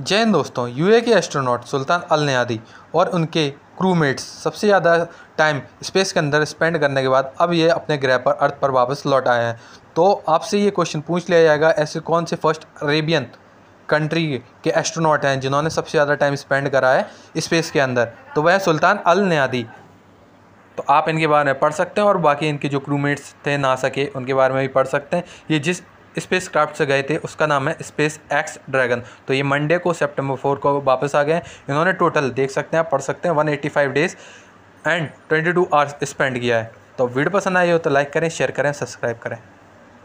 जय हिंद दोस्तों यूए के एस्ट्रोनॉट सुल्तान अल नयादी और उनके क्रूमेट्स सबसे ज़्यादा टाइम स्पेस के अंदर स्पेंड करने के बाद अब ये अपने ग्रह पर अर्थ पर वापस लौट आए हैं तो आपसे ये क्वेश्चन पूछ लिया जाएगा ऐसे कौन से फर्स्ट अरेबियन कंट्री के एस्ट्रोनॉट हैं जिन्होंने सबसे ज़्यादा टाइम स्पेंड करा है स्पेस के अंदर तो वह सुल्तान अल नयादी तो आप इनके बारे में पढ़ सकते हैं और बाकी इनके जो क्रूमेट्स थे नासा के उनके बारे में भी पढ़ सकते हैं ये जिस स्पेस क्राफ्ट से गए थे उसका नाम है स्पेस एक्स ड्रैगन तो ये मंडे को सेप्टेम्बर फोर को वापस आ गए इन्होंने टोटल देख सकते हैं पढ़ सकते हैं one eighty five days and twenty two hours spend किया है तो वीडियो पसंद आई हो तो लाइक करें शेयर करें सब्सक्राइब करें